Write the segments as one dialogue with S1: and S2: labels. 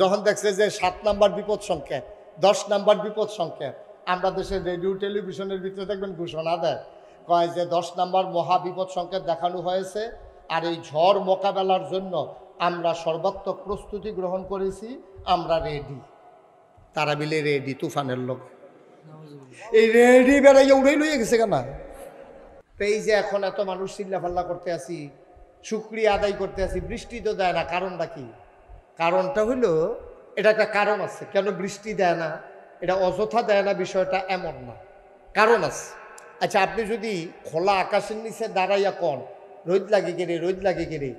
S1: যখন দেখছে যে সাত নাম্বার বিপদ সংখ্যা দশ নাম্বার বিপদ সংখ্যা আমরা দেশের রেডিও টেলিভিশনের ভিতরে দেখবেন ঘোষণা দেয় কয় যে দশ নাম্বার মহা বিপদ সংকেত দেখানো হয়েছে আর এই ঝড় মোকাবেলার জন্য আমরা সর্বাত্মক প্রস্তুতি গ্রহণ করেছি আমরা রেডি তারা মিলে রেডি তুফানের লোক এই রেডি বেড়াই উড়েই লইয়া গেছে কেনা এই যে এখন এত মানুষ চিল্লাফাল্লা করতে আসি সুক্রিয়া আদায় করতে আসি বৃষ্টি তো দেয় না কারণটা কি কারণটা হলো এটা একটা কারণ আছে কেন বৃষ্টি দেয় না এটা অযথা দেয় না বিষয়টা এমন না কারণ আছে আচ্ছা আপনি যদি খোলা আকাশের নিচে দাঁড়াইয়া কন রোদ লাগে কে রে রোদ লাগে কে রে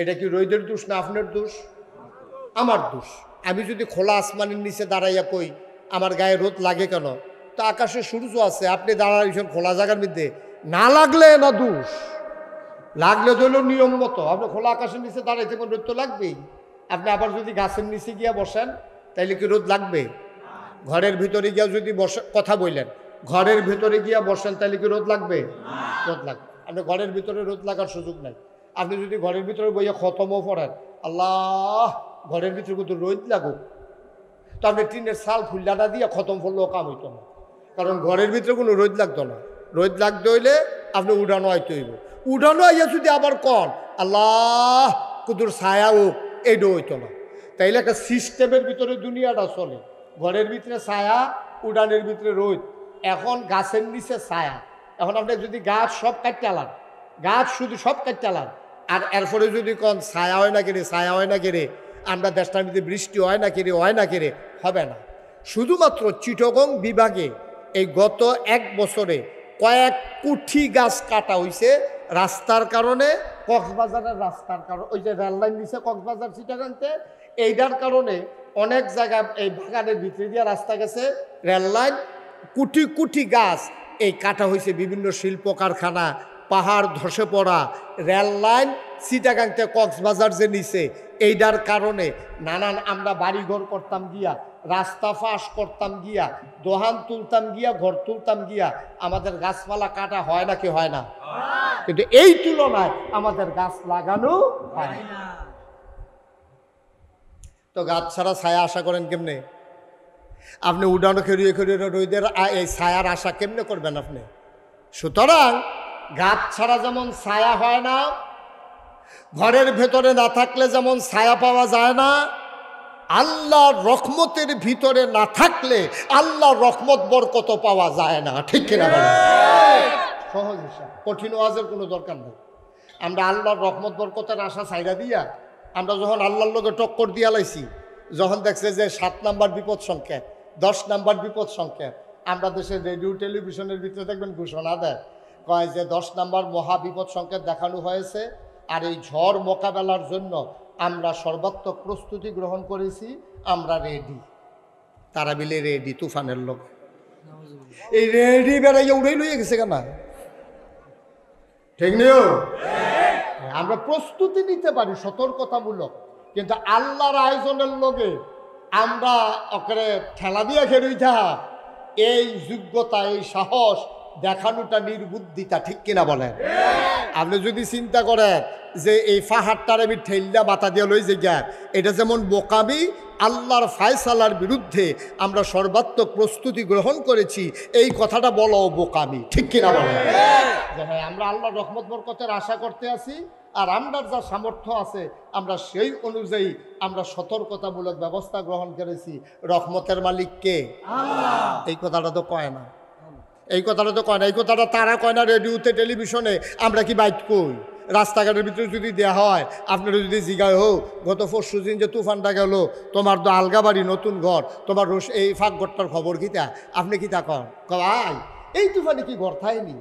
S1: এটা কি রোদের দোষ না আপনার দোষ আমার দোষ আমি যদি খোলা আসমানের নিচে দাঁড়াইয়া কই আমার গায়ে রোদ লাগে কেন তো আকাশে সূর্য আছে আপনি দাঁড়াইছেন খোলা জায়গার মধ্যে না লাগলে না দোষ লাগলে তো নিয়ম মতো আপনি খোলা আকাশের নিচে দাঁড়াইতে রোদ তো লাগবেই আপনি আবার যদি গাছের নিচে গিয়া বসেন তাইলে কি রোদ লাগবে ঘরের ভিতরে গিয়া যদি বসে কথা বললেন ঘরের ভিতরে গিয়া বসেন তাহলে কি রোদ লাগবে রোদ লাগবে আপনি ঘরের ভিতরে রোদ লাগার সুযোগ নাই আপনি যদি ঘরের ভিতরে বইয়া খতমও পড়েন আল্লাহ ঘরের ভিতরে কিন্তু রোদ লাগুক তো আপনি টিনের সাল ফুল্লাটা দিয়ে খতম ফুললেও কাম হইতো না কারণ ঘরের ভিতরে কোনো রোদ লাগতো না রোদ লাগতে হইলে আপনি উড়ানো হইতে হইব উড়ানো আইয়া যদি আবার কন আল্লাহ কুদুর ছায়া হোক এইটা হইতো না তাইলে একটা সিস্টেমের ভিতরে দুনিয়াটা চলে ঘরের ভিতরে ছায়া উডানের ভিতরে রোদ এখন গাছের নিচে ছায়া এখন আপনি যদি গাছ সব কাটতে চালান গাছ শুধু সব কাটতে চালান আর এরপরে যদি কন ছায়া হয় না কেড়ে ছায়া হয় না কেড়ে আমরা দেশটার মধ্যে বৃষ্টি হয় না কেড়ে হয় না কেড়ে হবে না শুধুমাত্র চিটগং বিভাগে এই গত এক বছরে কয়েক কুঠি গাছ কাটা হয়েছে রাস্তার কারণে কক্সবাজারের রাস্তার কারণ ওই যে রেল লাইন দিছে কক্সবাজার চিটাগাংতে এইটার কারণে অনেক জায়গা এই বাগানের ভিতরে দিয়ে রাস্তা গেছে রেল লাইন কুটি কুটি গাছ এই কাটা হয়েছে বিভিন্ন শিল্প কারখানা পাহাড় ধসে পড়া রেল লাইন সিটাগাংতে কক্সবাজার যে নিছে এইটার কারণে নানান আমরা বাড়িঘর করতাম গিয়া রাস্তা ফাঁস করতাম গিয়া দোহান তুলতাম গিয়া ঘর তুলতাম গিয়া আমাদের গাছপালা কাটা হয় না কি হয় না কিন্তু এই তুলনায় আমাদের গাছ লাগানো হয় না তো গাছ ছাড়া ছায়া আশা করেন কেমনে আপনি উডানো খেরিয়ে খেরিয়ে রোদের এই ছায়ার আশা কেমনে করবেন আপনি সুতরাং গাছ ছাড়া যেমন ছায়া হয় না ঘরের ভেতরে না থাকলে যেমন ছায়া পাওয়া যায় না আল্লাহ রকমতের ভিতরে না থাকলে আল্লাহ রকমত বরকত পাওয়া যায় না ঠিক কিনা সহজ কঠিন ওয়াজের কোনো দরকার নেই আমরা আল্লাহর রহমত বরকতের আশা সাইরা দিয়া আমরা যখন আল্লাহর লোকে টক্কর দিয়া লাইছি যখন দেখছে যে সাত নাম্বার বিপদ সংখ্যা দশ নাম্বার বিপদ সংখ্যা আমরা দেশের রেডিও টেলিভিশনের ভিতরে দেখবেন ঘোষণা দেয় কয় যে দশ নাম্বার মহা বিপদ সংকেত দেখানো হয়েছে আর এই ঝড় মোকাবেলার জন্য আমরা সর্বাত্মক প্রস্তুতি গ্রহণ করেছি আমরা রেডি তারা বিলে রেডি তুফানের লোক এই রেডি বেড়াইয়া উড়েই লইয়া গেছে কেনা ঠিক নেই হ্যাঁ, আমরা প্রস্তুতি নিতে পারি সতর্কতামূলক কিন্তু আল্লাহর আয়োজনের লোকে আমরা ওকে ঠেলা দিয়ে খেলুইতা এই যোগ্যতা এই সাহস দেখানোটা নির্বুদ্ধিতা ঠিক কিনা বলেন আপনি যদি চিন্তা করেন যে এই ফাহারটার আমি ঠেল্লা বাতা দিয়ে লই যে এটা যেমন বোকামি আল্লাহর ফায়সালার বিরুদ্ধে আমরা সর্বাত্মক প্রস্তুতি গ্রহণ করেছি এই কথাটা বলো বোকামি ঠিক কিনা বলেন হ্যাঁ, আমরা আল্লাহ রহমত বরকতের আশা করতে আছি আর আমরা যা সামর্থ্য আছে আমরা সেই অনুযায়ী আমরা সতর্কতামূলক ব্যবস্থা গ্রহণ করেছি রহমতের মালিক কে এই কথাটা তো কয় না এই কথাটা তো কয় না এই কথাটা তারা কয় না রেডিওতে টেলিভিশনে আমরা কি বাইট কই রাস্তাঘাটের ভিতরে যদি দেওয়া হয় আপনারা যদি জিগায় হোক গত পরশু দিন যে তুফানটা গেল তোমার তো আলগা বাড়ি নতুন ঘর তোমার রোস এই ঘরটার খবর কিতা আপনি তা কন কয় এই তুফানে কি ঘর থাইনি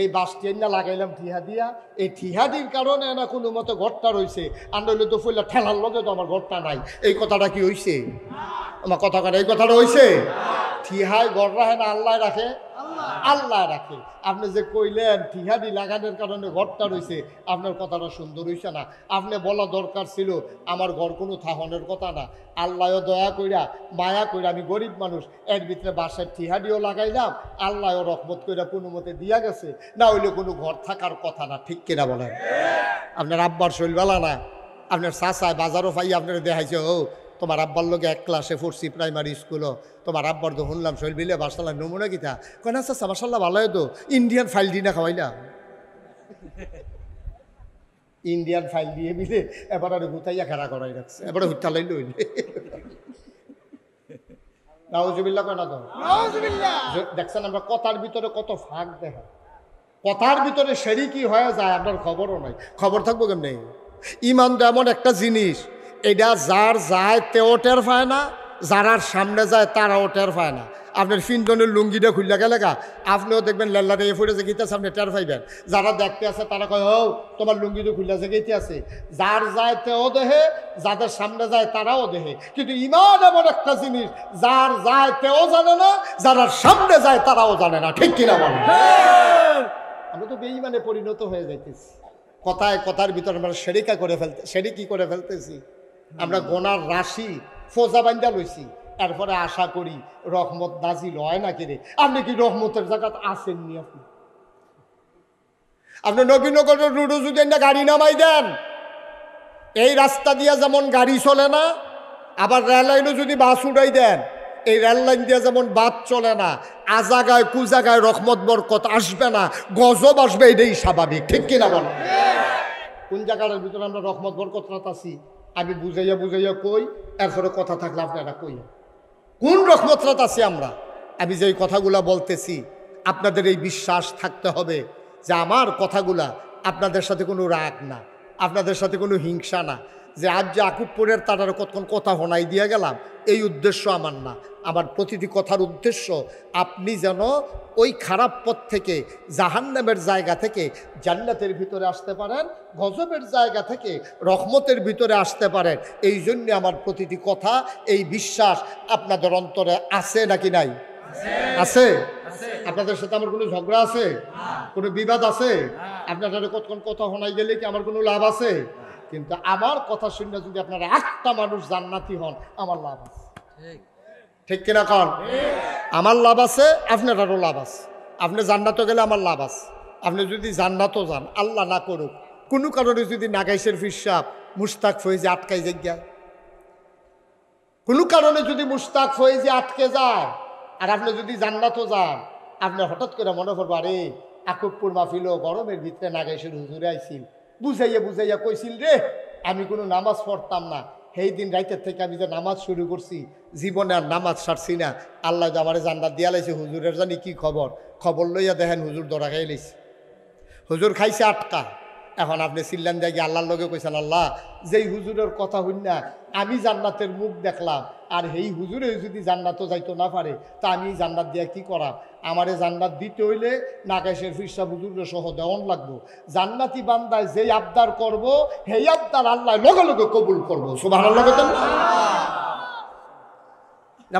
S1: এই বাস না লাগাইলাম ঠিহা দিয়া এই ঠিহাদির কারণে না কোনো মতো ঘরটা রয়েছে আন্দোলন তো ফুল্লা ঠেলার লগে তো আমার ঘরটা নাই এই কথাটা কি হইছে আমার কথা কেন এই কথাটা হয়েছে ঠিহায় ঘর রাখে না আল্লাহ রাখে আল্লাহ রাখে আপনি যে কইলেন ঠিহাদি লাগানোর কারণে ঘরটা রয়েছে আপনার কথাটা সুন্দর হইছে না আপনি বলা দরকার ছিল আমার ঘর কোনো থাহনের কথা না আল্লাহও দয়া কইরা মায়া কইরা আমি গরিব মানুষ এর ভিতরে বাসার ঠিহাদিও লাগাইলাম আল্লাহও রকমত কইরা কোনো মতে দিয়া গেছে না হইলে কোনো ঘর থাকার কথা না ঠিক কিনা বলেন আপনার আব্বার শৈলবেলা না আপনার সাসায় বাজারও পাই আপনার দেখাইছে ও তোমার আব্বার লগে এক ক্লাসে ফোরসি প্রাইমারি স্কুলও তোমার আব্বার তো শুনলাম শৈল বিলে বাসাল্লাহ নমুনা গীতা কেন আচ্ছা সামাশাল্লাহ ভালো তো ইন্ডিয়ান ফাইল দিনা খাওয়াইলা ইন্ডিয়ান ফাইল দিয়ে মিলে এবার আর হুতাইয়া খেলা করাই রাখছে এবারে হুত্তা লাইন নাউজুবিল্লা কেনা তো দেখছেন আমরা কথার ভিতরে কত ফাঁক দেখা কথার ভিতরে সেরি কি হয়ে যায় আপনার খবরও নাই খবর থাকবো কেমনি ইমান তো এমন একটা জিনিস এটা যার যায় তেও টের পায় না যারার সামনে যায় তারাও টের পায় না আপনার ফিনজনের লুঙ্গিটা খুললে গেলে গা আপনিও দেখবেন লাল্লা রে ফুটেছে গীতা সামনে টের পাইবেন যারা দেখতে আছে তারা কয় হো তোমার লুঙ্গিটা খুললেছে গীতি আছে যার যায় তেও দেহে যাদের সামনে যায় তারাও দেহে কিন্তু ইমান এমন একটা জিনিস যার যায় তেও জানে না যারার সামনে যায় তারাও জানে না ঠিক কিনা বলেন আমরা তো বেই মানে পরিণত হয়ে যাইতেছি কথায় কথার ভিতরে আমরা সেরিকা করে ফেলতে সেরিকি করে ফেলতেছি আমরা গোনার রাশি ফোজা বান্ধা লইছি এরপরে আশা করি রহমত নাজিল হয় না কে রে আপনি কি রহমতের জায়গাতে আসেননি আপনি আপনি নবীনগরের রুডু যদি গাড়ি নামাই দেন এই রাস্তা দিয়ে যেমন গাড়ি চলে না আবার রেল যদি বাস উড়াই দেন এই রেল লাইন দিয়ে যেমন বাদ চলে না আজাগায় কুজাগায় রহমত বরকত আসবে না গজব আসবে এটাই স্বাভাবিক ঠিক কিনা বল কোন জায়গার ভিতরে আমরা রহমত বরকত রাত আছি আমি বুঝাইয়া বুঝাইয়া কই এরপরে কথা থাকলে আপনারা কই কোন রকমতরাত আছে আমরা আমি যে কথাগুলা বলতেছি আপনাদের এই বিশ্বাস থাকতে হবে যে আমার কথাগুলা আপনাদের সাথে কোনো রাগ না আপনাদের সাথে কোনো হিংসা না যে আজ যে আকুপ্পনের তার কতক্ষণ কথা হনাই দিয়ে গেলাম এই উদ্দেশ্য আমার না আমার প্রতিটি কথার উদ্দেশ্য আপনি যেন ওই খারাপ পথ থেকে জাহান্নামের জায়গা থেকে জান্নাতের ভিতরে আসতে পারেন গজবের জায়গা থেকে রহমতের ভিতরে আসতে পারেন এই জন্যে আমার প্রতিটি কথা এই বিশ্বাস আপনাদের অন্তরে আছে নাকি নাই আছে আপনাদের সাথে আমার কোনো ঝগড়া আছে কোনো বিবাদ আছে আপনাদের কতক্ষণ কথা শোনাই গেলে কি আমার কোনো লাভ আছে কিন্তু আমার কথা শুনে যদি আপনারা একটা মানুষ জান্নাতি হন আমার লাভ আছে ঠিক কিনা কন আমার লাভ আছে আপনারও লাভ আছে আপনি জান্নাত গেলে আমার লাভ আছে আপনি যদি জান্নাতও যান আল্লাহ না করুক কোনো কারণে যদি নাগাইশের ফিরসাপ মুস্তাক হয়ে যে আটকাই যায় কোনো কারণে যদি মুস্তাক হয়ে যে আটকে যায় আর আপনি যদি জান্নাতও যান আপনি হঠাৎ করে মনে করবো আরে আকুবপুর মাফিল গরমের ভিতরে নাগাইশের হুজুরে আইসিল বুঝাইয়া বুঝাইয়া কইছিল রে আমি কোনো নামাজ পড়তাম না সেই দিন রাইতের থেকে আমি যে নামাজ শুরু করছি জীবনে আর নামাজ ছাড়ছি না আল্লাহ আমার জান্নাত দিয়া লাইছে হুজুরের জানি কি খবর খবর লইয়া দেখেন হুজুর দরা খাই লাইছে হুজুর খাইছে আটকা এখন আপনি চিল্লান গিয়ে আল্লাহর লগে কইছেন আল্লাহ যেই হুজুরের কথা শুন না আমি জান্নাতের মুখ দেখলাম আর এই হুজুরে যদি জান্নাত যাইতে না পারে তা আমি জান্নাত দিয়া কি করা আমারে জান্নাত দিতে হইলে নাকাশের ফিরসা হুজুরের সহ দেওয়ান লাগবো জান্নাতি বান্দায় যেই আবদার করব সেই আবদার আল্লাহ লগে লগে কবুল করবো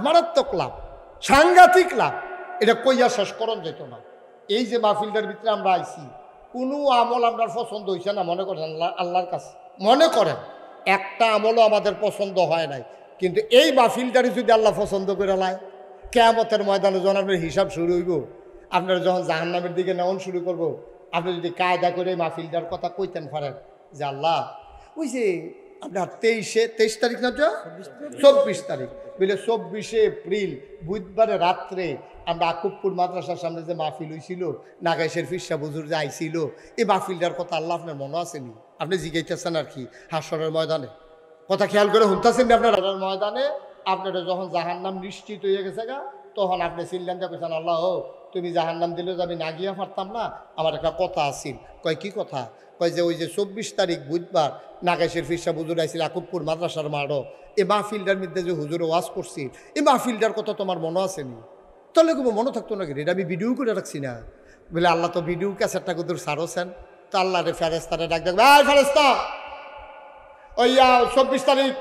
S1: মারাত্মক লাভ সাংঘাতিক লাভ এটা কইয়া শেষ করণ যেত না এই যে মাহফিলটার ভিতরে আমরা আইছি কোনো আমল আপনার পছন্দ হয়েছে না মনে করেন আল্লাহ আল্লাহর কাছে মনে করেন একটা আমলও আমাদের পছন্দ হয় নাই কিন্তু এই বাফিলটারই যদি আল্লাহ পছন্দ করে লায় কেয়ামতের ময়দানে যখন আপনার হিসাব শুরু হইব আপনারা যখন জাহান্নামের দিকে নেওয়ান শুরু করব। আপনি যদি কায়দা করে মাহফিলটার কথা কইতেন পারেন যে আল্লাহ ওই যে আপনার তেইশে তেইশ তারিখ না তো চব্বিশ তারিখ বুঝলে চব্বিশে এপ্রিল বুধবারে রাত্রে আমরা আকুবপুর মাদ্রাসার সামনে যে মাহফিল হয়েছিল নাগাইশের ফিরসা বুজুর যে আইছিল এই মাহফিলটার কথা আল্লাহ আপনার মনে আসেনি আপনি জিগাইতেছেন আর কি হাসরের ময়দানে কথা খেয়াল করে হুনতাছেন আপনার ময়দানে আপনার যখন জাহান নাম নিশ্চিত হয়ে গেছে গা তখন আপনি চিনলেন যে কেছেন আল্লাহ তুমি জাহান নাম দিলেও আমি না গিয়ে পারতাম না আমার একটা কথা আসিল কয় কি কথা কয় যে ওই যে চব্বিশ তারিখ বুধবার নাগেশের ফিরসা বুজুর আইসিল আকুবপুর মাদ্রাসার মারো এ ফিল্ডার মধ্যে যে হুজুর ওয়াজ করছি এ ফিল্ডার কথা তোমার মনে আসেনি তাহলে কোনো মনে থাকতো না এটা আমি ভিডিও করে রাখছি না বলে আল্লাহ তো ভিডিও ক্যাসেটটা কুদুর সারছেন তো রে ফেরেস্তারে ডাক দেখবে ফেরেস্তা ওই চব্বিশ তারিখ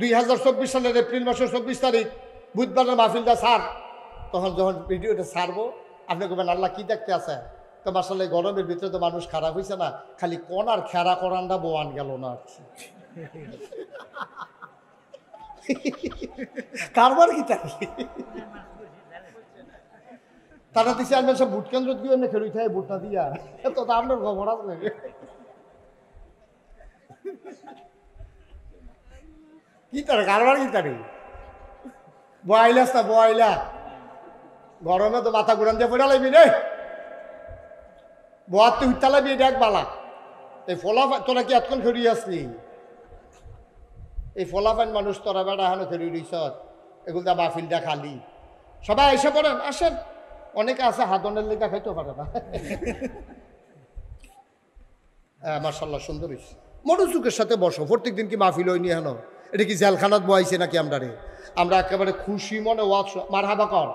S1: দুই হাজার চব্বিশ সালের এপ্রিল মাসের চব্বিশ তারিখ বুধবারের মাহফিলটা সার তখন যখন ভিডিওটা ছাড়বো আপনাকে বলবেন আল্লাহ কী দেখতে আছে তো মাসালে গরমের ভিতরে তো মানুষ খারাপ হয়েছে না খালি কোন আর খেরা করানটা বোয়ান গেল না আর কারবার কি তাই তারা দিছে আমি সব ভোট কেন্দ্র দিয়ে এমনি খেলুই থাকে ভোট না দিয়া তো আপনার খবর আছে গীতার কারবার গীতারি বয়লা সা বয়লা গরমে তো মাথা ঘুরান দিয়ে পড়া লাগবি রে বয়ার তো উঠতে লাগবি এটা এক বালা এই ফলা তোরা কি এতক্ষণ ফেরি আসলি এই ফলাফান মানুষ তোরা বেড়া হানো ফেরি রইস এগুলো বাফিল খালি সবাই এসে পড়েন আসেন অনেকে আছে হাদনের লেখা খাইতেও পারে না হ্যাঁ, মার্শাল্লাহ সুন্দর মনোযোগের সাথে বসো প্রত্যেক দিন কি মাহফিল হয়নি হেন এটা কি জেলখানাত বয়াইছে নাকি রে আমরা একেবারে খুশি মনে ওয়াক মার হাবা কর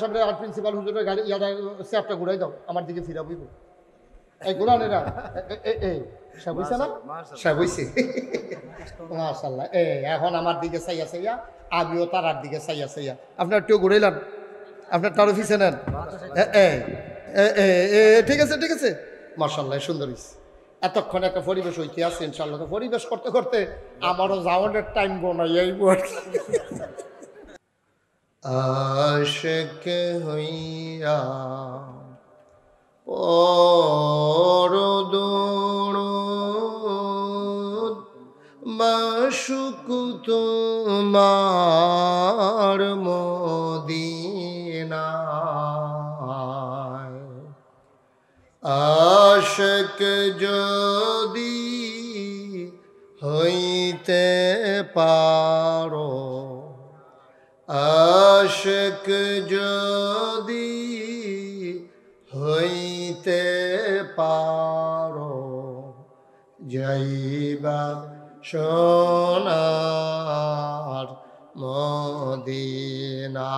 S1: কর প্রিন্সিপাল গাড়ি ঘুরাই দাও আমার দিকে মাশাল্লাহ এ এখন আমার দিকে আমিও দিকে আপনার একটু ঘুরাইলাম আপনার তার অফিসে নেন ঠিক আছে ঠিক আছে মার্শাল্লাহ সুন্দর হয়েছে এতক্ষণ একটা পরিবেশ হইতে আছে ইনশাল্লাহ পরিবেশ করতে করতে আমারও যাওয়ানের টাইম গোনা এই আশেক হইয়া পরদোড় বাসুক তোমার মদিনা আ যদি হইতে পার আশক যদি হইতে পার যাইবা সোনার মদিনা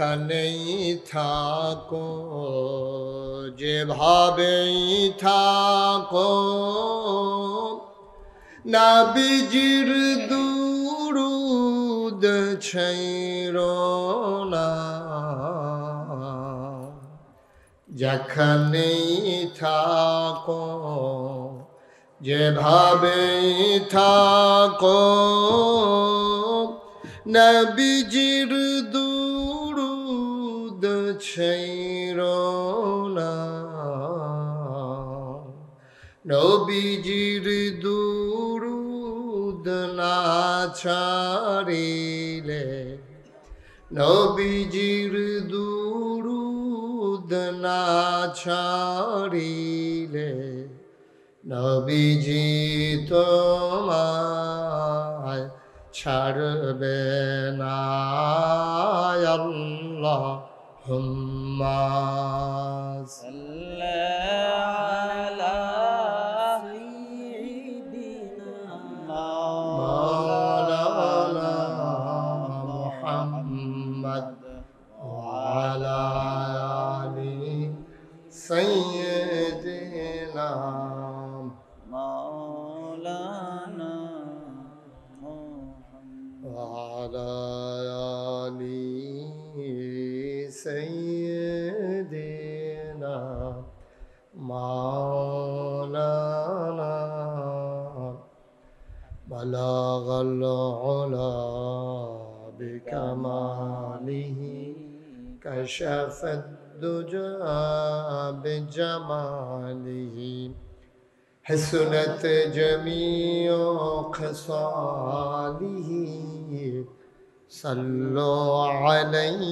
S1: যেখানেই থাকো যেভাবেই থাকো না বিজির দুরুদ ছৈর না যেখানেই থাকো যেভাবেই থাকো নবীজির দু ছাইর না নবীজির দুরুদ না ছাড়িলে নবীজির দুরুদ না ছাড়িলে নবীজি তোমায় ছাড়বে না আল্লাহ Allah. سيدنا مولانا بلغ العلا بكماله كشف الدجى بجماله حسنت جميع خصاله صلوا عليه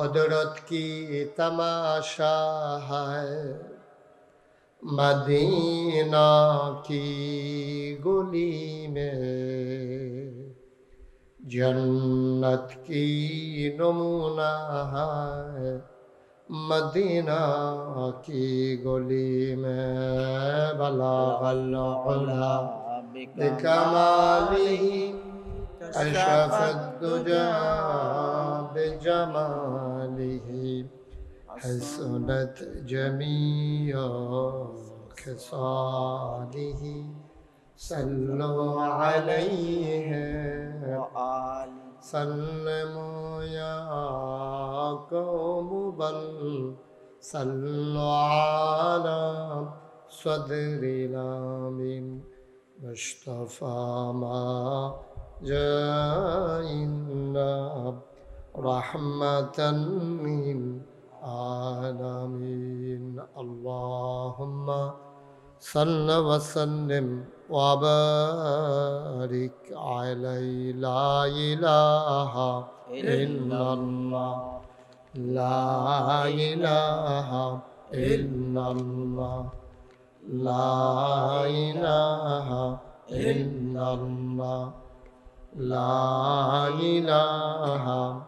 S1: কদরত কি তামাশা হায় মদিনা কি গলি মে জন্নত কি নমুনা হায় মদিনা কি গলি মে বলা বলা بكماله أشرف جماله حسنت جميع خصاله صلوا عليه سلموا يا قوم بل صلوا على صدر الامين مصطفى ما جاء النبي رحمة من العالمين اللهم صل وسلم وبارك علي لا إله إلا الله لا إله إلا الله لا إله إلا الله لا إله إلا الله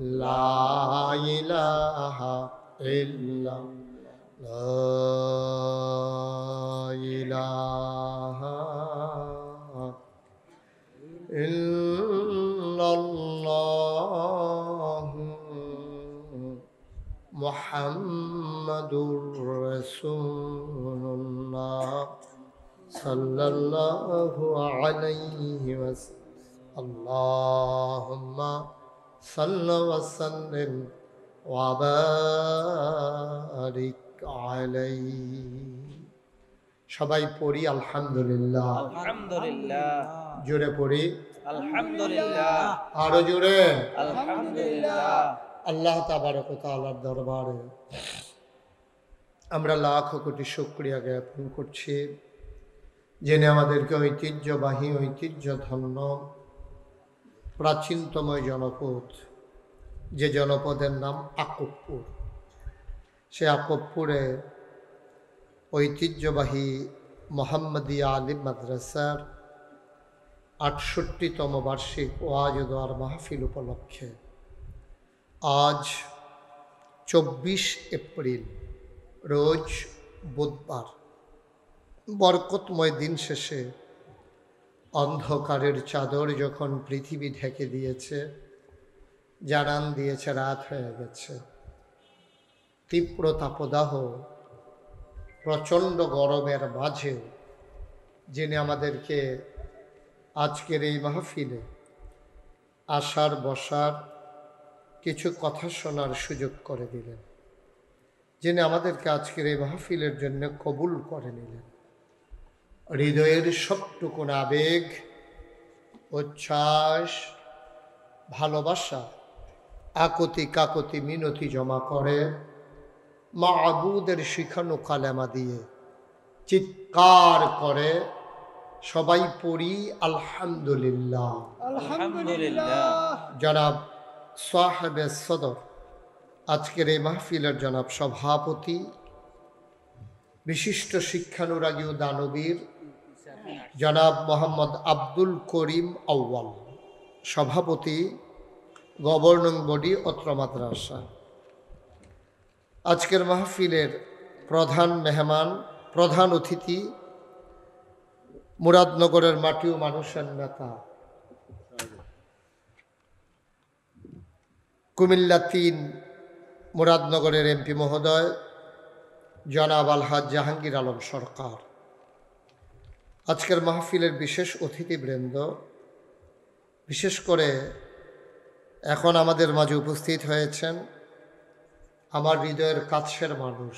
S1: لا إله إلا لا إله إلا الله محمد رسول الله صلى الله عليه وسلم اللهم সবাই পড়ি আলহামদুলিল্লাহ জোরে পড়ি আলহামদুলিল্লাহ আরো জোরে আল্লাহ তাবার দরবারে আমরা লাখ কোটি শুক্রিয়া জ্ঞাপন করছি জেনে আমাদেরকে ঐতিহ্যবাহী ঐতিহ্য ধন্য প্রাচীনতময় জনপদ যে জনপদের নাম আকবপুর সে আকবপুরে ঐতিহ্যবাহী মোহাম্মদিয়া আলী মাদ্রাসার আটষট্টিতম বার্ষিক ওয়াজদার মাহফিল উপলক্ষে আজ চব্বিশ এপ্রিল রোজ বুধবার বরকতময় দিন শেষে অন্ধকারের চাদর যখন পৃথিবী ঢেকে দিয়েছে জানান দিয়েছে রাত হয়ে গেছে তীব্র তাপদাহ প্রচণ্ড গরমের মাঝে যিনি আমাদেরকে আজকের এই মাহফিলে আসার বসার কিছু কথা শোনার সুযোগ করে দিলেন যিনি আমাদেরকে আজকের এই মাহফিলের জন্য কবুল করে নিলেন হৃদয়ের সবটুকুন আবেগ উচ্ছ্বাস ভালোবাসা আকতি কাকতি মিনতি জমা করে মা আবুদের শিখানো কালেমা দিয়ে চিৎকার করে সবাই পড়ি আলহামদুলিল্লাহ জনাব সাহেবের সদর আজকের এই মাহফিলের জনাব সভাপতি বিশিষ্ট শিক্ষানুরাগী ও দানবীর জনাব মোহাম্মদ আব্দুল করিম আউ্বাল সভাপতি গভর্নিং বডি অত্র মাদ্রাসা আজকের মাহফিলের প্রধান মেহমান প্রধান অতিথি মুরাদনগরের মাটি ও মানুষের নেতা কুমিল্লা তিন মুরাদনগরের এমপি মহোদয় জনাব আলহাজ জাহাঙ্গীর আলম সরকার আজকের মাহফিলের বিশেষ অতিথিবৃন্দ বিশেষ করে এখন আমাদের মাঝে উপস্থিত হয়েছেন আমার হৃদয়ের কাছের মানুষ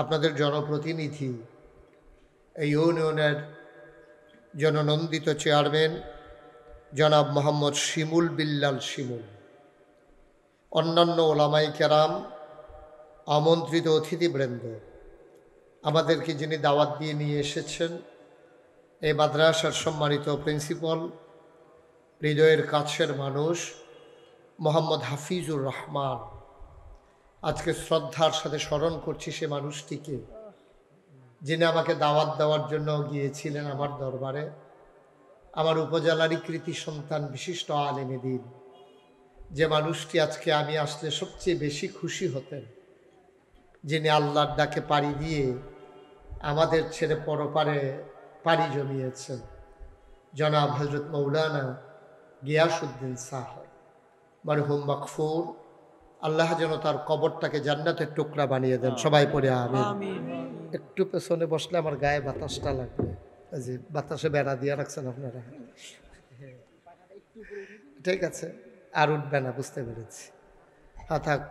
S1: আপনাদের জনপ্রতিনিধি এই ইউনিয়নের জননন্দিত চেয়ারম্যান জনাব মোহাম্মদ শিমুল বিল্লাল শিমুল অন্যান্য ওলামাই কেরাম আমন্ত্রিত অতিথিবৃন্দ আমাদেরকে যিনি দাওয়াত দিয়ে নিয়ে এসেছেন এই মাদ্রাসার সম্মানিত প্রিন্সিপাল হৃদয়ের কাছের মানুষ মোহাম্মদ হাফিজুর রহমান আজকে শ্রদ্ধার সাথে স্মরণ করছি সে মানুষটিকে যিনি আমাকে দাওয়াত দেওয়ার জন্য গিয়েছিলেন আমার দরবারে আমার উপজেলারই কৃতি সন্তান বিশিষ্ট আলেমে দিন যে মানুষটি আজকে আমি আসলে সবচেয়ে বেশি খুশি হতেন যিনি আল্লাহর ডাকে পাড়ি দিয়ে আমাদের ছেড়ে পরপারে পাড়ি জমিয়েছেন জনাব হজরত মৌলানা গিয়াসুদ্দিন সাহেব মারহুম বাকফুর আল্লাহ যেন তার কবরটাকে জান্নাতের টুকরা বানিয়ে দেন সবাই পড়ে আমি একটু পেছনে বসলে আমার গায়ে বাতাসটা লাগবে যে বাতাসে বেড়া দিয়ে রাখছেন আপনারা ঠিক আছে আর উঠবে না বুঝতে পেরেছি হাত হ্যাঁ,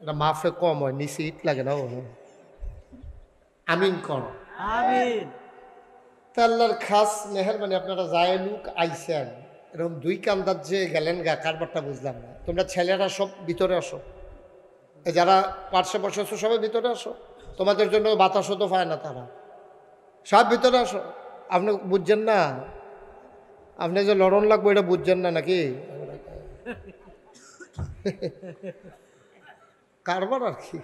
S1: এটা মাফে কম হয় নিচে ইট লাগে না ও আমিন কর আমিন তা আল্লাহর খাস মেহরবানি আপনারা যায় লুক আইসেন এরকম দুই কান্দার যে গেলেন গা কারবারটা বুঝলাম না তোমরা ছেলেরা সব ভিতরে আসো যারা পার্শ্বে বসে আছো সবাই ভিতরে আসো তোমাদের জন্য বাতাসও তো পায় না তারা সব ভিতরে আসো আপনি বুঝছেন না আপনি যে লড়ন লাগবো এটা বুঝছেন না নাকি কারবার আর কি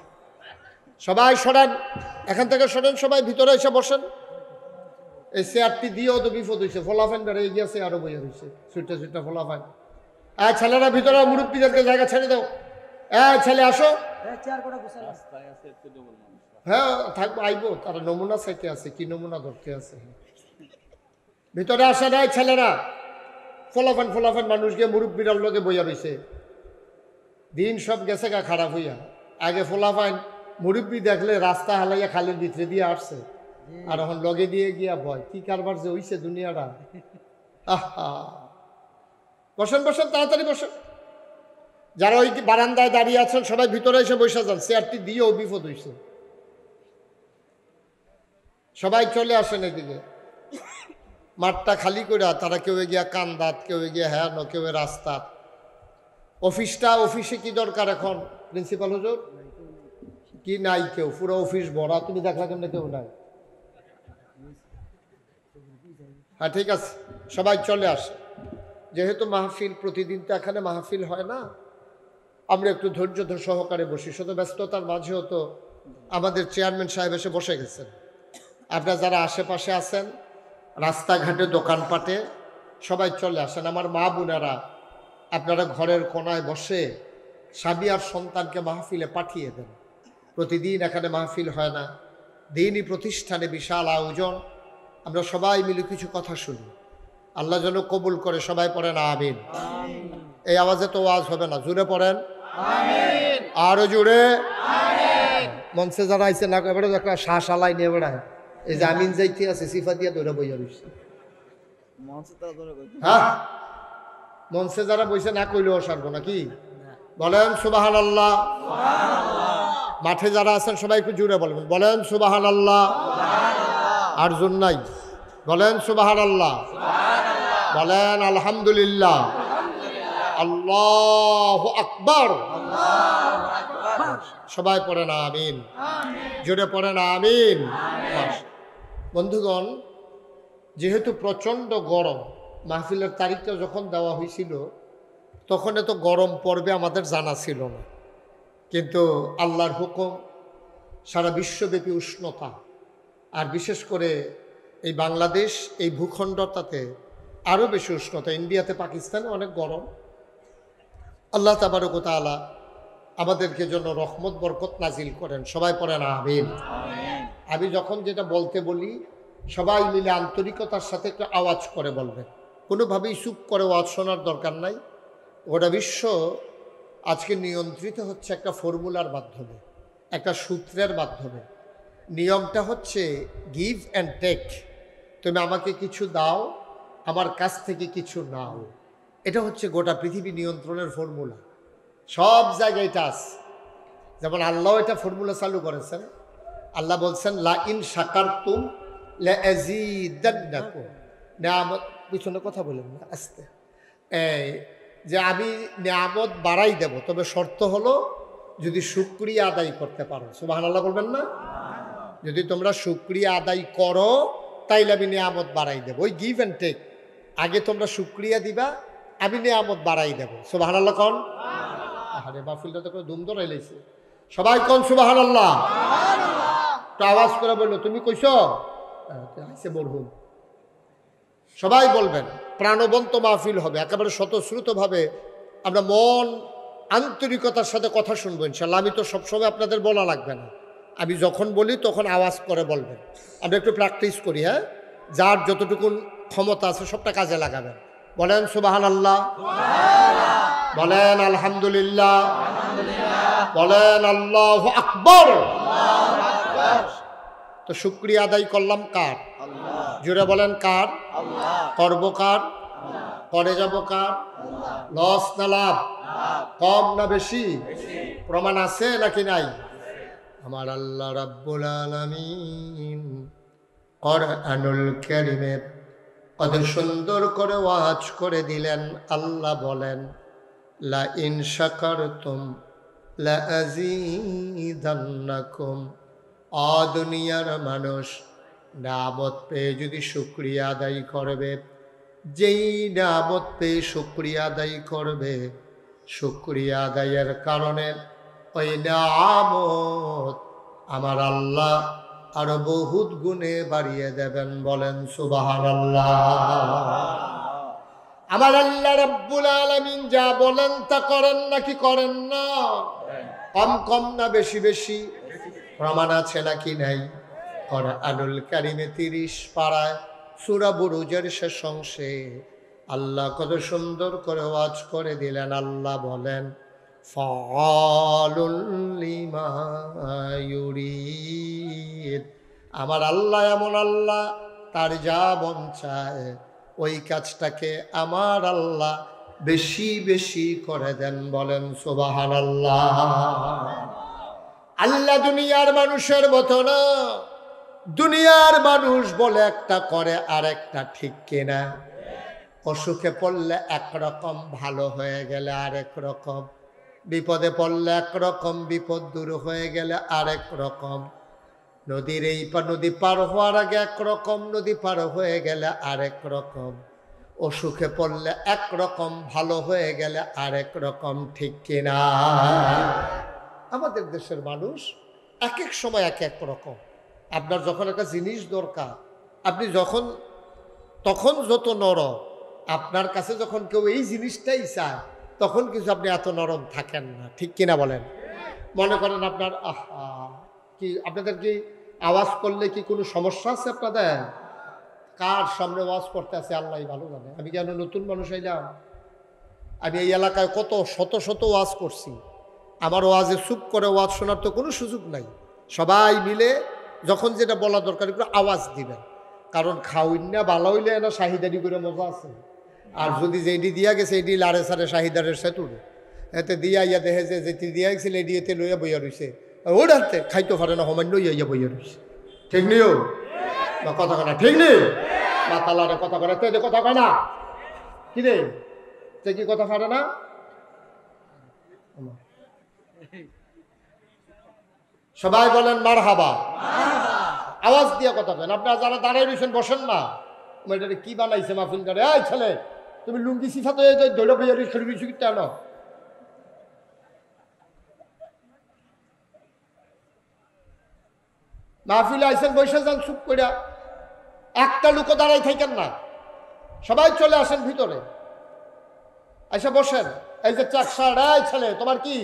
S1: সবাই এখান থেকে সরেন সবাই ভিতরে এসে বসেন এই চেয়ারটি দিয়েও তো বিপদ হয়েছে ফলাফান বেড়ে গিয়ে চেয়ারও বইয়া হয়েছে সুইটা সুইটা ফলাফান আর ছেলেরা ভিতরে মুরব্বীদেরকে জায়গা ছেড়ে দাও হ্যাঁ ছেলে আসো হ্যাঁ থাকবো আইবো তার নমুনা চাইতে আছে কি নমুনা ধরতে আছে ভিতরে আসা নাই ছেলেরা ফলাফান ফলাফান মানুষকে মুরব্বীরার লোকে বইয়া রয়েছে দিন সব গেছে গা খারাপ হইয়া আগে ফলাফান মুরব্বী দেখলে রাস্তা হালাইয়া খালের ভিতরে দিয়ে আসছে আর এখন লগে দিয়ে গিয়া ভয় কি কারবার যে হইছে দুনিয়াটা আহা বসেন বসেন তাড়াতাড়ি বসেন যারা ওই বারান্দায় দাঁড়িয়ে আছেন সবাই ভিতরে এসে বসে যান চেয়ারটি দিয়ে ও বিপদ হয়েছে সবাই চলে আসেন এদিকে মাঠটা খালি করে তারা কেউ গিয়া কান্দাত কেউ গিয়া হ্যাঁ কেউ রাস্তা অফিসটা অফিসে কি দরকার এখন প্রিন্সিপাল হুজুর কি নাই কেউ পুরো অফিস বড়া তুমি দেখলা কেমনে কেউ নাই হ্যাঁ ঠিক আছে সবাই চলে আসে যেহেতু মাহফিল প্রতিদিন তো এখানে মাহফিল হয় না আমরা একটু ধৈর্য সহকারে বসি শত ব্যস্ততার মাঝেও তো আমাদের চেয়ারম্যান সাহেব এসে বসে গেছেন আপনারা যারা আশেপাশে আছেন রাস্তাঘাটে দোকানপাটে সবাই চলে আসেন আমার মা বোনেরা আপনারা ঘরের কোনায় বসে স্বামী আর সন্তানকে মাহফিলে পাঠিয়ে দেন প্রতিদিন এখানে মাহফিল হয় না দিনই প্রতিষ্ঠানে বিশাল আয়োজন আমরা সবাই মিলে কিছু কথা শুনি আল্লাহ যেন কবুল করে সবাই পড়েন আমিন এই আওয়াজে তো আওয়াজ হবে না জুড়ে পড়েন আরো জুড়ে মঞ্চে যারা আইসে না এবারে একটা শাস আলাই নিয়ে বেড়ায় এই যে আমিন যাইতে আছে সিফা দিয়ে ধরে বইয়া রয়েছে হ্যাঁ মঞ্চে যারা বইছে না কইলেও সারবো নাকি বলেন সুবাহ আল্লাহ মাঠে যারা আছেন সবাই একটু জুড়ে বলবেন বলেন সুবাহান আল্লাহ আর জুন নাই বলেন সুবাহান আল্লাহ বলেন আলহামদুলিল্লাহ আল্লাহ আকবর সবাই পড়ে না আমিন জুড়ে পড়ে না আমিন বন্ধুগণ যেহেতু প্রচণ্ড গরম মাহফিলের তারিখটা যখন দেওয়া হয়েছিল তখন এত গরম পর্বে আমাদের জানা ছিল না কিন্তু আল্লাহর হুকুম সারা বিশ্বব্যাপী উষ্ণতা আর বিশেষ করে এই বাংলাদেশ এই ভূখণ্ডটাতে আরও বেশি উষ্ণতা ইন্ডিয়াতে পাকিস্তানে অনেক গরম আল্লাহ তাবারক তালা আমাদেরকে জন্য রহমত বরকত নাজিল করেন সবাই পড়েন আমিন আমি যখন যেটা বলতে বলি সবাই মিলে আন্তরিকতার সাথে একটু আওয়াজ করে বলবেন কোনোভাবেই চুপ করে ওয়াজ শোনার দরকার নাই গোটা বিশ্ব আজকে নিয়ন্ত্রিত হচ্ছে একটা ফর্মুলার মাধ্যমে একটা সূত্রের মাধ্যমে নিয়মটা হচ্ছে গিভ অ্যান্ড টেক তুমি আমাকে কিছু দাও আমার কাছ থেকে কিছু নাও এটা হচ্ছে গোটা পৃথিবী নিয়ন্ত্রণের ফর্মুলা সব জায়গায় এটা যেমন আল্লাহ এটা ফর্মুলা চালু করেছেন আল্লাহ বলছেন লা ইন সাকার তুম পিছনে কথা বলেন না আস্তে যে আমি নিয়ামত বাড়াই দেব তবে শর্ত হলো যদি সুক্রিয়া আদায় করতে পারো সুবাহ আল্লাহ বলবেন না যদি তোমরা সুক্রিয়া আদায় করো তাইলে আমি নিয়ামত বাড়াই দেব ওই গিভ অ্যান্ড টেক আগে তোমরা সুক্রিয়া দিবা আমি নিয়ামত বাড়াই দেব সুবাহ আল্লাহ কন আরে বাফিলটা তো করে দুম ধরে লাইছে সবাই কন সুবাহ আল্লাহ তো আওয়াজ করে বললো তুমি কইস বলুন সবাই বলবেন প্রাণবন্ত মাহফিল হবে একেবারে স্বতঃস্ফূর্তভাবে আমরা মন আন্তরিকতার সাথে কথা শুনবো ইনশাল্লাহ আমি তো সবসময় আপনাদের বলা লাগবে না আমি যখন বলি তখন আওয়াজ করে বলবেন আমরা একটু প্র্যাকটিস করি হ্যাঁ যার যতটুকু ক্ষমতা আছে সবটা কাজে লাগাবেন বলেন সুবাহান আল্লাহ বলেন আলহামদুলিল্লাহ বলেন আল্লাহ আকবর তো শুক্রিয়া আদায় করলাম কার জুড়ে বলেন কার করব কার করে যাব কার লস না লাভ কম না বেশি প্রমাণ আছে নাকি নাই আমার আল্লাহ রাব্বুল আলামিন
S2: কোরআনুল কারীমে
S1: কত সুন্দর করে ওয়াজ করে দিলেন আল্লাহ বলেন লা ইন শাকারতুম লা আযীদান্নাকুম আ দুনিয়ার মানুষ নামত পেয়ে যদি সুক্রিয়া আদায় করবে যেই নামত পেয়ে শুক্রিয়া আদায় করবে সুক্রিয়া আদায়ের কারণে ওই নামত আমার আল্লাহ আরো বহুত গুণে বাড়িয়ে দেবেন বলেন সুবাহান আমার আল্লাহ রব্বুল আলমিন যা বলেন তা করেন নাকি করেন না হ্যাঁ। কম কম না বেশি বেশি প্রমাণ আছে নাকি নাই কোরআনুল কারিমে তিরিশ পাড়ায় সুরা বুরুজের শেষ অংশে আল্লাহ কত সুন্দর করে ওয়াজ করে দিলেন আল্লাহ বলেন আমার আল্লাহ এমন আল্লাহ তার যা বঞ্চায় ওই কাজটাকে আমার আল্লাহ বেশি বেশি করে দেন বলেন সোবাহান আল্লাহ আল্লাহ দুনিয়ার মানুষের মতো না দুনিয়ার মানুষ বলে একটা করে আর একটা ঠিক কিনা অসুখে পড়লে একরকম ভালো হয়ে গেলে আরেক রকম বিপদে পড়লে একরকম বিপদ দূর হয়ে গেলে আরেক রকম নদীর এই নদী পার হওয়ার আগে একরকম নদী পার হয়ে গেলে আরেক রকম অসুখে পড়লে একরকম ভালো হয়ে গেলে আরেক রকম ঠিক কিনা আমাদের দেশের মানুষ এক এক সময় এক এক রকম আপনার যখন একটা জিনিস দরকার আপনি যখন তখন যত নরম আপনার কাছে যখন কেউ এই জিনিসটাই চায় তখন কিছু আপনি এত নরম থাকেন না ঠিক কিনা বলেন মনে করেন আপনার আহা কি আপনাদের কি আওয়াজ করলে কি কোনো সমস্যা আছে আপনাদের কার সামনে ওয়াজ করতে আছে আল্লাহ ভালো জানে আমি কেন নতুন মানুষ এলাম আমি এই এলাকায় কত শত শত ওয়াজ করছি আমার ওয়াজে চুপ করে ওয়াজ শোনার তো কোনো সুযোগ নাই সবাই মিলে যখন যেটা বলা দরকার একটু আওয়াজ দিবেন কারণ খাওয়িন না ভালো হইলে না শাহিদারি করে মজা আছে আর যদি যেটি দিয়া গেছে এটি লাড়ে সাড়ে শাহিদারের সেতুর এতে দিয়া ইয়া দেখে যে যেটি দিয়া গেছিল এটি এতে লইয়া বইয়া রয়েছে ওটাতে খাইতে পারে না সমান্য ইয়া ইয়া বইয়া রয়েছে ঠিক নেই বা কথা কনা ঠিক নেই মাতালারে কথা কনা তো কথা কয় কি রে তে কি কথা পারে না সবাই বলেন মার হাবা আওয়াজ দিয়ে কথা বলেন আপনারা যারা দাঁড়াই রয়েছেন বসেন না এটা কি বানাইছে মাফিল করে এই ছেলে তুমি লুঙ্গি সিফা তো দৈল বইয়ারি শরীর কিছু কি টানো মাহফিলে আইসেন বসে যান চুপ করিয়া একটা লুকো দাঁড়াই থাকেন না সবাই চলে আসেন ভিতরে আইসা আচ্ছা, বসেন এই যে চাকসার এই ছেলে তোমার কি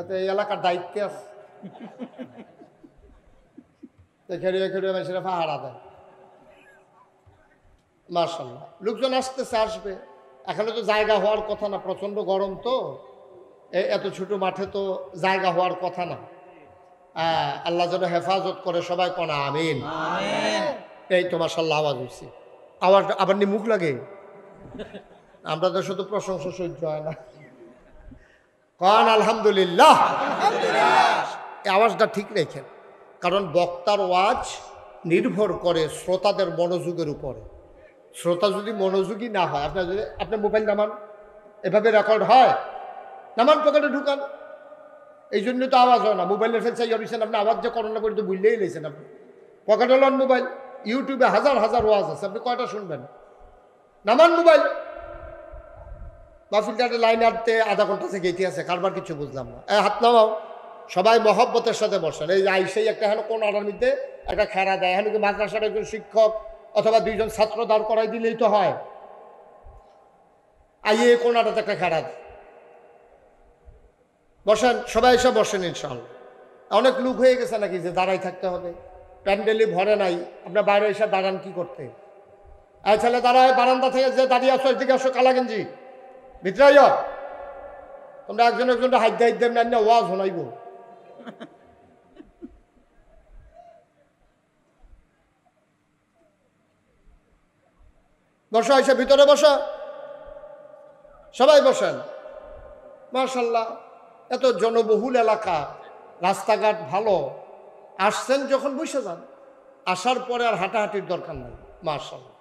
S1: তাতে এই এলাকার দায়িত্ব আছে খেড়িয়ে খেড়িয়ে মানুষেরা পাহাড়া দেয় মার্শাল্লাহ লোকজন আসতেছে আসবে এখানে তো জায়গা হওয়ার কথা না প্রচণ্ড গরম তো এত ছোট মাঠে তো জায়গা হওয়ার কথা না আল্লাহ যেন হেফাজত করে সবাই কনা আমিন এই তো মার্শাল্লাহ আওয়াজ হয়েছে আওয়াজ আবার নি মুখ লাগে আমরা তো শুধু প্রশংসা সহ্য হয় না কন আলহামদুলিল্লাহ আওয়াজটা ঠিক রেখেন কারণ বক্তার ওয়াজ নির্ভর করে শ্রোতাদের মনোযোগের উপরে শ্রোতা যদি মনোযোগী না হয় আপনার যদি আপনার মোবাইল নামান এভাবে রেকর্ড হয় নামান পকেটে ঢুকান এই জন্য তো আওয়াজ হয় না মোবাইলের ফেলছে ইয়রিছেন আপনি আওয়াজ যে করোনা করে তো বুঝলেই লেছেন আপনি পকেটে লন মোবাইল ইউটিউবে হাজার হাজার ওয়াজ আছে আপনি কয়টা শুনবেন নামান মোবাইল মাহফিল কাটে লাইন আনতে আধা ঘন্টা থেকে আছে কারবার কিছু বুঝলাম না হাত নামাও সবাই মহব্বতের সাথে বসেন এই আইসেই একটা হেন কোন আটার মধ্যে একটা খেরা দেয় হেন কি মাদ্রাসার একজন শিক্ষক অথবা দুইজন ছাত্র দাঁড় করাই দিলেই তো হয় আইয়ে কোন আটাতে একটা খেরা দেয় বসেন সবাই এসে বসেন ইনশাল অনেক লুক হয়ে গেছে নাকি যে দাঁড়াই থাকতে হবে প্যান্ডেলি ভরে নাই আপনার বাইরে এসে দাঁড়ান কি করতে তাহলে দাঁড়ায় বারান্দা থেকে যে দাঁড়িয়ে আসো এদিকে আসো কালাগঞ্জি ভিতরে আইও তোমরা একজন একজনটা হাইতে হাইতে না ওয়াজ শোনাইব বসা এসে ভিতরে বসা সবাই বসেন মার্শাল্লাহ এত জনবহুল এলাকা রাস্তাঘাট ভালো আসছেন যখন বসে যান আসার পরে আর হাঁটাহাঁটির দরকার নেই মার্শাল্লাহ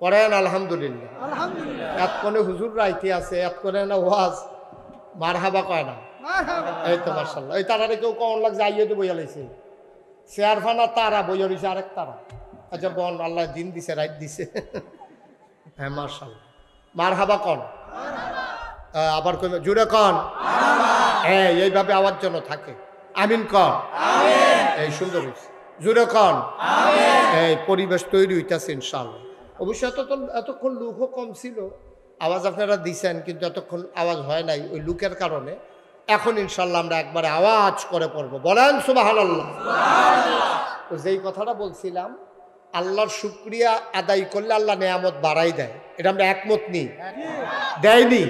S1: পড়েন আলহামদুলিল্লাহ কোনে হুজুর রাইতে আছে কোনে না ওয়াজ মার হাবা কয় না এই তো মার্শাল এই তারারে কেউ কমন লাগছে আইয়ে তো বইয়া লাইছে চেয়ার ফানা তারা বই রয়েছে আরেক তারা আচ্ছা বন আল্লাহ দিন দিছে রাইট দিছে হ্যাঁ মার্শাল মার হাবা কন আবার কই জুড়ে কন হ্যাঁ এইভাবে আওয়ার জন্য থাকে আমিন কন এই সুন্দর জুড়ে কন এই পরিবেশ তৈরি হইতেছে ইনশাল্লাহ অবশ্য এতক্ষণ এতক্ষণ লুকও কম ছিল আওয়াজ আপনারা দিছেন কিন্তু এতক্ষণ আওয়াজ হয় নাই ওই লুকের কারণে এখন ইনশাল্লাহ আমরা একবারে আওয়াজ করে পড়ব বলেন সুবাহাল্লাহ তো যেই কথাটা বলছিলাম আল্লাহর শুক্রিয়া আদায় করলে আল্লাহ নেয়ামত বাড়াই দেয় এটা আমরা একমত নিই দেয়নি